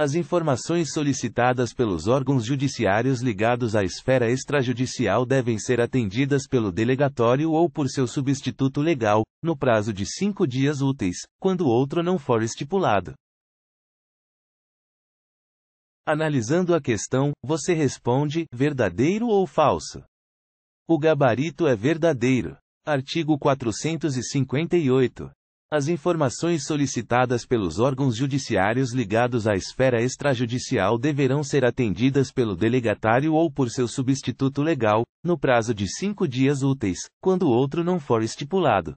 As informações solicitadas pelos órgãos judiciários ligados à esfera extrajudicial devem ser atendidas pelo delegatório ou por seu substituto legal, no prazo de cinco dias úteis, quando outro não for estipulado. Analisando a questão, você responde: verdadeiro ou falso? O gabarito é verdadeiro. Artigo 458. As informações solicitadas pelos órgãos judiciários ligados à esfera extrajudicial deverão ser atendidas pelo delegatário ou por seu substituto legal, no prazo de cinco dias úteis, quando outro não for estipulado.